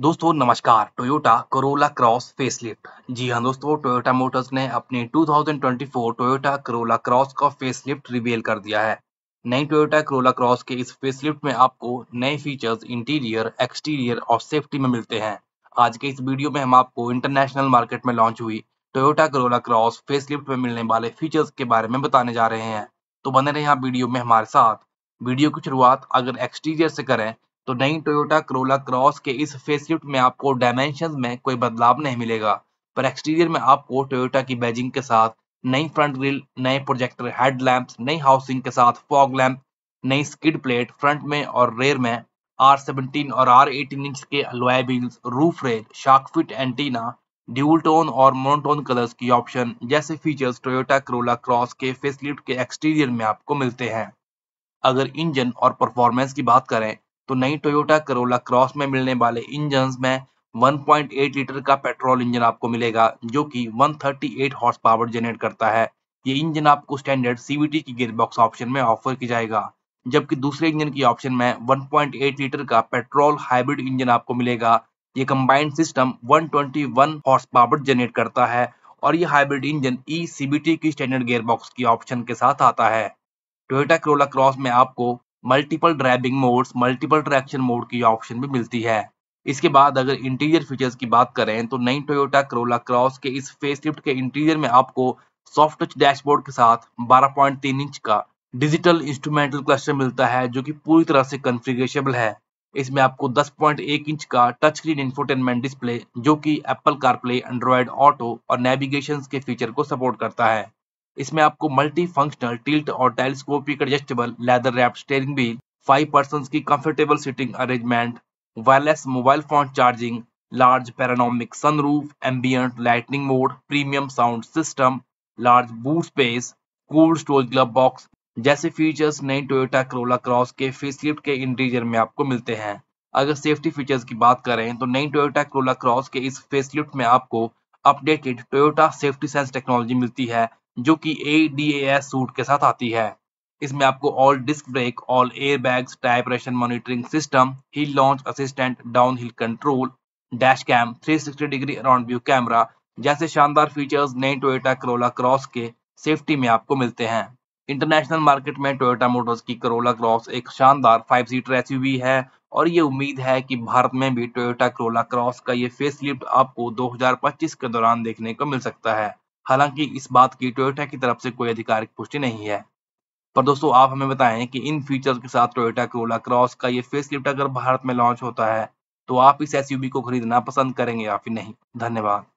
दोस्तों नमस्कार Toyota Corolla Cross facelift जी हाँ दोस्तों टोयोटा मोटर्स ने अपने 2024 टोयोटा करोला क्रॉस का फेसलिफ्ट रिवील कर दिया है नई टोयोटा करोला क्रॉस के इस फेसलिफ्ट में आपको नए फीचर्स इंटीरियर एक्सटीरियर और सेफ्टी में मिलते हैं आज के इस वीडियो में हम आपको इंटरनेशनल मार्केट में लॉन्च हुई टोयोटा करोला क्रॉस फेसलिफ्ट में मिलने वाले फीचर्स के बारे में बताने जा रहे हैं तो बने रहे वीडियो में हमारे साथ वीडियो की शुरुआत अगर एक्सटीरियर से करें तो नई टोयोटा करोला क्रॉस के इस फेसलिफ्ट में आपको डायमेंशन में कोई बदलाव नहीं मिलेगा पर एक्सटीरियर में आपको टोयोटा की बैजिंग के साथ नई फ्रंट ग्रिल नए प्रोजेक्टर हेड लैम्प नई हाउसिंग के साथ फॉग लैम्प नई स्किड प्लेट फ्रंट में और रेयर में आर सेवनटीन और आर एटीन इंच के alloy wheels roof rail shark fin antenna dual tone और मोनोटोन कलर्स की ऑप्शन जैसे फीचर्स टोयोटा करोला क्रॉस के फेसलिफ्ट के एक्सटीरियर में आपको मिलते हैं अगर इंजन और परफॉर्मेंस की बात करें तो नई टोयोटा करोला क्रॉस में मिलने वाले इंजन में 1.8 लीटर का पेट्रोल इंजन आपको मिलेगा जो कि 138 थर्टी हॉर्स पावर जनरेट करता है ये इंजन आपको स्टैंडर्ड सीवीटी की गियरबॉक्स ऑप्शन में ऑफर किया जाएगा जबकि दूसरे इंजन की ऑप्शन में 1.8 लीटर का पेट्रोल हाइब्रिड इंजन आपको मिलेगा ये combined system 121 twenty horse power generate करता है और ये हाइब्रिड इंजन ई e की स्टैंडर्ड गेयरबॉक्स की ऑप्शन के साथ आता है टोयोटा क्रोला क्रॉस में आपको multiple driving modes multiple traction mode की ऑप्शन भी मिलती है इसके बाद अगर इंटीरियर फीचर्स की बात करें तो नई टोयोटा करोला क्रॉस के इस लिफ्ट के इंटीरियर में आपको सॉफ्ट टच डैशबोर्ड के साथ 12.3 इंच का डिजिटल इंस्ट्रूमेंटल क्लस्टर मिलता है जो कि पूरी तरह से कन्फिग्रेशबल है इसमें आपको 10.1 इंच का टच स्क्रीन इंफोटेनमेंट डिस्प्ले जो कि एप्पल कारप्ले एंड्रॉयड ऑटो और नेविगेशन के फीचर को सपोर्ट करता है इसमें आपको मल्टी फंक्शनल टिल्ट और telescopic adjustable leather wrap steering wheel five person की comfortable seating arrangement wireless mobile phone charging large panoramic sunroof ambient lightning mode premium sound system large boot space cool storage glove box जैसे features नई Toyota Corolla Cross के facelift के interior में आपको मिलते हैं अगर सेफ्टी फीचर्स की बात करें तो नई टोयोटा करोला क्रॉस के इस फेसलिफ्ट में आपको updated Toyota Safety Sense technology मिलती है जो कि A D A S suite के साथ आती है इसमें आपको all disc brake all air bags tyre pressure monitoring system hill launch assistant down hill control dash cam 360 degree around view camera जैसे शानदार फीचर्स नए टोयोटा करोला क्रॉस के सेफ्टी में आपको मिलते हैं इंटरनेशनल मार्केट में टोयोटा मोटर्स की करोला क्रॉस एक शानदार फाइव सीटर एस है और ये उम्मीद है कि भारत में भी टोयोटा करोला क्रॉस का ये फेस आपको दो के दौरान देखने को मिल सकता है हालांकि इस बात की टोयोटा की तरफ से कोई आधिकारिक पुष्टि नहीं है पर दोस्तों आप हमें बताएं कि इन फीचर्स के साथ टोयोटा कोला क्रॉस का ये फेस अगर भारत में लॉन्च होता है तो आप इस एस को खरीदना पसंद करेंगे या फिर नहीं धन्यवाद